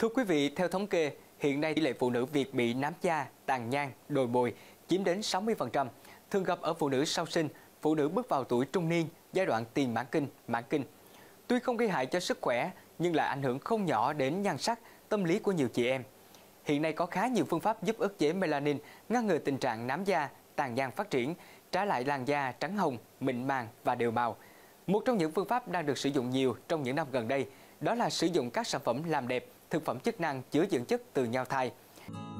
Thưa quý vị, theo thống kê, hiện nay tỷ lệ phụ nữ Việt bị nám da, tàn nhang, đồi bồi chiếm đến 60%, thường gặp ở phụ nữ sau sinh, phụ nữ bước vào tuổi trung niên, giai đoạn tiền mãn kinh, mãn kinh. Tuy không gây hại cho sức khỏe, nhưng lại ảnh hưởng không nhỏ đến nhan sắc, tâm lý của nhiều chị em. Hiện nay có khá nhiều phương pháp giúp ức chế melanin, ngăn ngừa tình trạng nám da, tàn nhang phát triển, trả lại làn da trắng hồng, mịn màng và đều màu. Một trong những phương pháp đang được sử dụng nhiều trong những năm gần đây đó là sử dụng các sản phẩm làm đẹp thực phẩm chức năng chứa dưỡng chất từ nhau thai.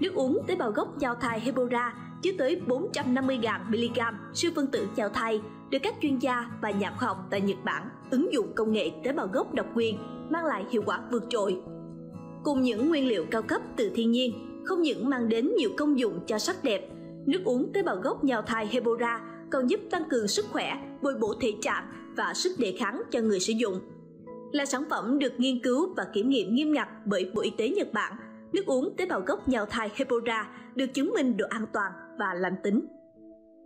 Nước uống tế bào gốc nhau thai Hebora chứa tới 450.000 mg siêu phân tử nhau thai được các chuyên gia và nhà khoa học tại Nhật Bản ứng dụng công nghệ tế bào gốc độc quyền mang lại hiệu quả vượt trội. Cùng những nguyên liệu cao cấp từ thiên nhiên, không những mang đến nhiều công dụng cho sắc đẹp, nước uống tế bào gốc nhau thai Hebora còn giúp tăng cường sức khỏe, bồi bổ thể trạng và sức đề kháng cho người sử dụng là sản phẩm được nghiên cứu và kiểm nghiệm nghiêm ngặt bởi Bộ Y tế Nhật Bản. Nước uống tế bào gốc nhau thai Hebora được chứng minh độ an toàn và lành tính.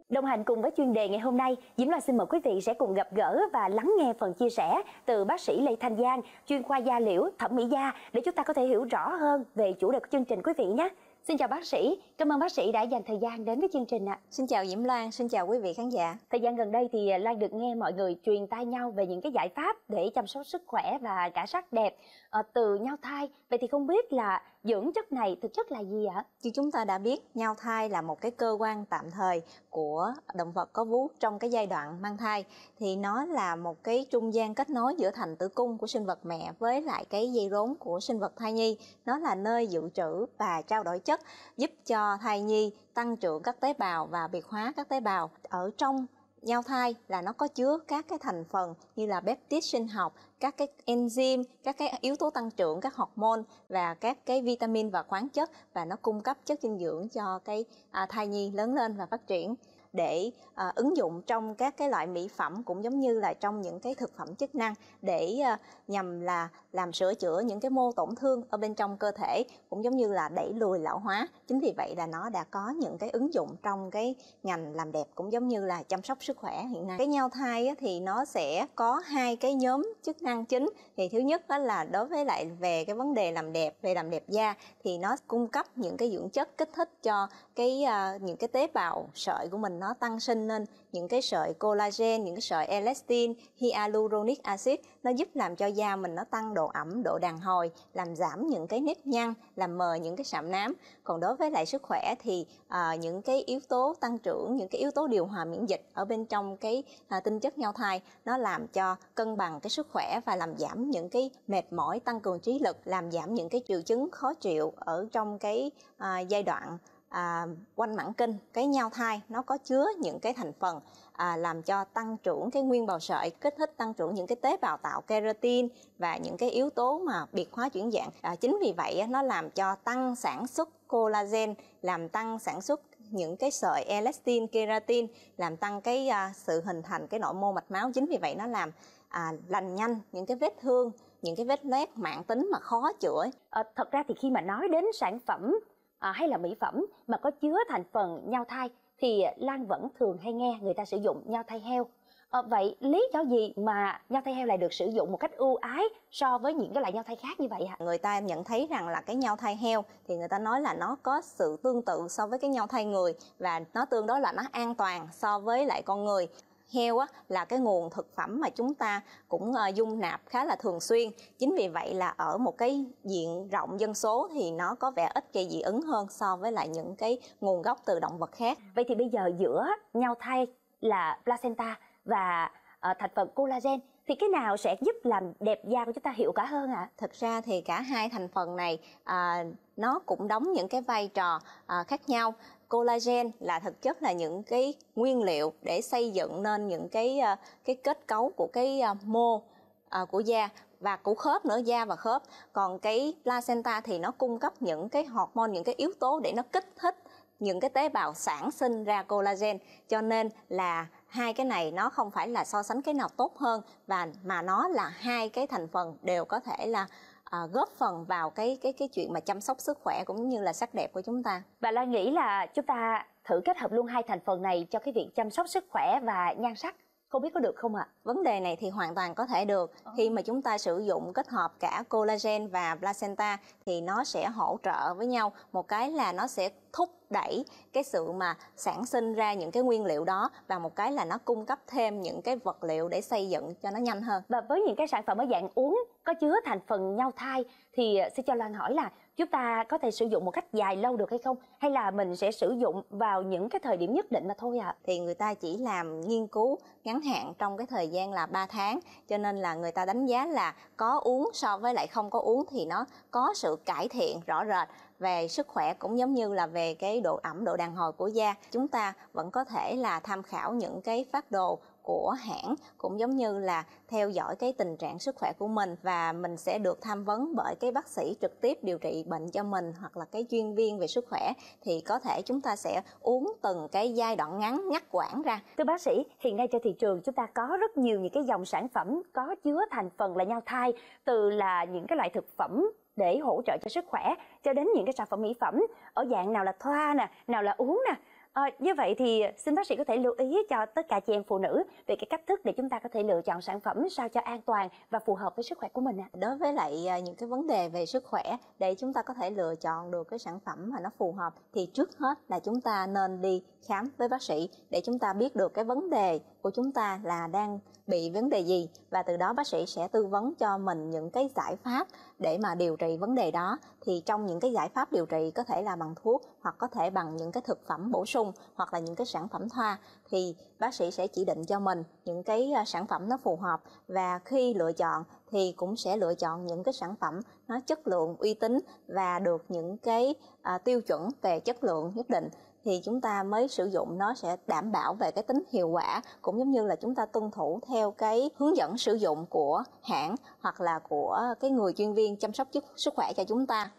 Đồng hành cùng với chuyên đề ngày hôm nay, Diễm Loan xin mời quý vị sẽ cùng gặp gỡ và lắng nghe phần chia sẻ từ bác sĩ Lê Thanh Giang, chuyên khoa da liễu, thẩm mỹ da để chúng ta có thể hiểu rõ hơn về chủ đề của chương trình quý vị nhé. Xin chào bác sĩ, cảm ơn bác sĩ đã dành thời gian đến với chương trình ạ. Xin chào Diễm Lan, xin chào quý vị khán giả. Thời gian gần đây thì Lan được nghe mọi người truyền tai nhau về những cái giải pháp để chăm sóc sức khỏe và cả sắc đẹp ờ, từ nhau thai. Vậy thì không biết là dưỡng chất này thực chất là gì ạ? À? Như chúng ta đã biết, nhau thai là một cái cơ quan tạm thời của động vật có vú trong cái giai đoạn mang thai thì nó là một cái trung gian kết nối giữa thành tử cung của sinh vật mẹ với lại cái dây rốn của sinh vật thai nhi. Nó là nơi dự trữ và trao đổi chất chất giúp cho thai nhi tăng trưởng các tế bào và biệt hóa các tế bào ở trong nhau thai là nó có chứa các cái thành phần như là peptide sinh học, các cái enzyme, các cái yếu tố tăng trưởng, các hormone và các cái vitamin và khoáng chất và nó cung cấp chất dinh dưỡng cho cái à, thai nhi lớn lên và phát triển để à, ứng dụng trong các cái loại mỹ phẩm cũng giống như là trong những cái thực phẩm chức năng để à, nhằm là làm sửa chữa những cái mô tổn thương ở bên trong cơ thể cũng giống như là đẩy lùi lão hóa chính vì vậy là nó đã có những cái ứng dụng trong cái ngành làm đẹp cũng giống như là chăm sóc sức khỏe hiện nay cái nhau thai thì nó sẽ có hai cái nhóm chức năng chính thì thứ nhất đó là đối với lại về cái vấn đề làm đẹp về làm đẹp da thì nó cung cấp những cái dưỡng chất kích thích cho cái uh, những cái tế bào sợi của mình nó tăng sinh lên những cái sợi collagen những cái sợi elastin hyaluronic acid nó giúp làm cho da mình nó tăng độ ẩm độ đàn hồi làm giảm những cái nếp nhăn làm mờ những cái sạm nám còn đối với lại sức khỏe thì à, những cái yếu tố tăng trưởng những cái yếu tố điều hòa miễn dịch ở bên trong cái à, tinh chất nhau thai nó làm cho cân bằng cái sức khỏe và làm giảm những cái mệt mỏi tăng cường trí lực làm giảm những cái triệu chứng khó chịu ở trong cái à, giai đoạn à, quanh mãn kinh cái nhau thai nó có chứa những cái thành phần à, làm cho tăng trưởng cái nguyên bào sợi kích thích tăng trưởng những cái tế bào tạo keratin và những cái yếu tố mà biệt hóa chuyển dạng à, chính vì vậy nó làm cho tăng sản xuất collagen làm tăng sản xuất những cái sợi elastin keratin làm tăng cái à, sự hình thành cái nội mô mạch máu chính vì vậy nó làm à, lành nhanh những cái vết thương những cái vết loét mạng tính mà khó chữa à, thật ra thì khi mà nói đến sản phẩm à, hay là mỹ phẩm mà có chứa thành phần nhau thai thì Lan vẫn thường hay nghe người ta sử dụng nhau thai heo. À, vậy lý do gì mà nhau thai heo lại được sử dụng một cách ưu ái so với những cái loại nhau thai khác như vậy hả? Người ta nhận thấy rằng là cái nhau thai heo thì người ta nói là nó có sự tương tự so với cái nhau thai người và nó tương đối là nó an toàn so với lại con người heo á, là cái nguồn thực phẩm mà chúng ta cũng uh, dung nạp khá là thường xuyên chính vì vậy là ở một cái diện rộng dân số thì nó có vẻ ít gây dị ứng hơn so với lại những cái nguồn gốc từ động vật khác vậy thì bây giờ giữa nhau thay là placenta và uh, thành phần collagen thì cái nào sẽ giúp làm đẹp da của chúng ta hiệu quả hơn ạ? À? Thực ra thì cả hai thành phần này à, nó cũng đóng những cái vai trò à, khác nhau collagen là thực chất là những cái nguyên liệu để xây dựng nên những cái ờ, cái kết cấu của cái ờ, mô ờ, của da và của khớp nữa da và khớp còn cái placenta thì nó cung cấp những cái hormone những cái yếu tố để nó kích thích những cái tế bào sản sinh ra collagen cho nên là hai cái này nó không phải là so sánh cái nào tốt hơn và mà nó là hai cái thành phần đều có thể là à, góp phần vào cái cái cái chuyện mà chăm sóc sức khỏe cũng như là sắc đẹp của chúng ta và lan nghĩ là chúng ta thử kết hợp luôn hai thành phần này cho cái việc chăm sóc sức khỏe và nhan sắc không biết có được không ạ? À? Vấn đề này thì hoàn toàn có thể được ờ. khi mà chúng ta sử dụng kết hợp cả collagen và placenta thì nó sẽ hỗ trợ với nhau. Một cái là nó sẽ thúc đẩy cái sự mà sản sinh ra những cái nguyên liệu đó và một cái là nó cung cấp thêm những cái vật liệu để xây dựng cho nó nhanh hơn và với những cái sản phẩm ở dạng uống có chứa thành phần nhau thai thì sẽ ờ, cho Loan hỏi là chúng ta có thể sử dụng một cách dài lâu được hay không hay là mình sẽ sử dụng vào những cái thời điểm nhất định mà thôi ạ à? thì người ta chỉ làm nghiên cứu ngắn hạn trong cái thời gian là 3 tháng cho nên là người ta đánh giá là có uống so với lại không có uống thì nó có sự cải thiện rõ rệt về sức khỏe cũng giống như là về cái độ ẩm độ đàn hồi của da chúng ta vẫn có thể là tham khảo những cái phát đồ của hãng cũng giống như là theo dõi cái tình trạng sức khỏe của mình và mình sẽ được tham vấn bởi cái bác sĩ trực tiếp điều trị bệnh cho mình hoặc là cái chuyên viên về sức khỏe thì có thể chúng ta sẽ uống từng cái giai đoạn ngắn ngắt quãng ra. Thưa bác sĩ, hiện nay trên thị trường chúng ta có rất nhiều những cái dòng sản phẩm có chứa thành phần là nhau thai từ là những cái loại thực phẩm để hỗ trợ cho sức khỏe cho đến những cái sản phẩm mỹ phẩm ở dạng nào là thoa nè, nào là uống nè, À, như vậy thì xin bác sĩ có thể lưu ý cho tất cả chị em phụ nữ về cái cách thức để chúng ta có thể lựa chọn sản phẩm sao cho an toàn và phù hợp với sức khỏe của mình ạ. À. Đối với lại à, những cái vấn đề về sức khỏe để chúng ta có thể lựa chọn được cái sản phẩm mà nó phù hợp thì trước hết là chúng ta nên đi khám với bác sĩ để chúng ta biết được cái vấn đề của chúng ta là đang bị vấn đề gì và từ đó bác sĩ sẽ tư vấn cho mình những cái giải pháp để mà điều trị vấn đề đó thì trong những cái giải pháp điều trị có thể là bằng thuốc hoặc có thể bằng những cái thực phẩm bổ sung hoặc là những cái sản phẩm thoa thì bác sĩ sẽ chỉ định cho mình những cái ờ, sản phẩm nó phù hợp và khi lựa chọn thì cũng sẽ lựa chọn những cái sản phẩm nó chất lượng uy tín và được những cái à, tiêu chuẩn về chất lượng nhất định thì chúng ta mới sử dụng nó sẽ đảm bảo về cái tính hiệu quả cũng giống như là chúng ta tuân thủ theo cái hướng dẫn sử dụng của hãng hoặc là của cái người chuyên viên chăm sóc sức khỏe cho chúng ta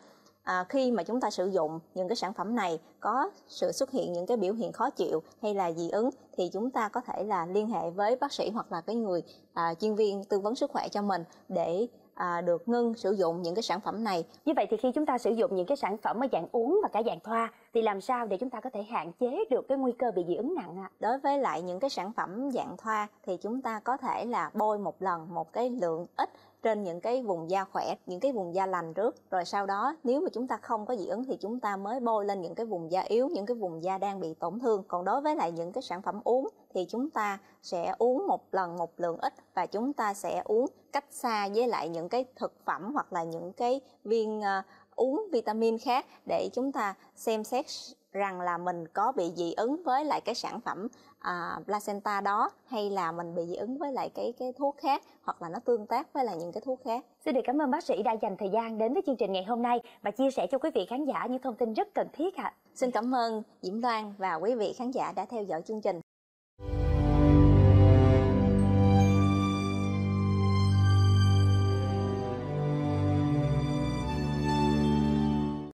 à, khi mà chúng ta sử dụng những cái sản phẩm này có sự xuất hiện những cái biểu hiện khó chịu hay là dị ứng thì chúng ta có thể là liên hệ với bác sĩ hoặc là cái người à, chuyên viên tư vấn sức khỏe cho mình để à, được ngưng sử dụng những cái sản phẩm này như vậy thì khi chúng ta sử dụng những cái sản phẩm ở dạng uống và cả dạng thoa thì làm sao để chúng ta có thể hạn chế được cái nguy cơ bị dị ứng nặng ạ à? đối với lại những cái sản phẩm dạng thoa thì chúng ta có thể là bôi một lần một cái lượng ít trên những cái vùng da khỏe những cái vùng da lành trước rồi sau đó nếu mà chúng ta không có dị ứng thì chúng ta mới bôi lên những cái vùng da yếu những cái vùng da đang bị tổn thương còn đối với lại những cái sản phẩm uống thì chúng ta sẽ uống một lần một lượng ít và chúng ta sẽ uống cách xa với lại những cái thực phẩm hoặc là những cái viên uh, uống vitamin khác để chúng ta xem xét rằng là mình có bị dị ứng với lại cái sản phẩm à, placenta đó hay là mình bị dị ứng với lại cái cái thuốc khác hoặc là nó tương tác với lại những cái thuốc khác. Xin được cảm ơn bác sĩ đã dành thời gian đến với chương trình ngày hôm nay và chia sẻ cho quý vị khán giả những thông tin rất cần thiết ạ. À. Xin cảm ơn Diễm Loan và quý vị khán giả đã theo dõi chương trình.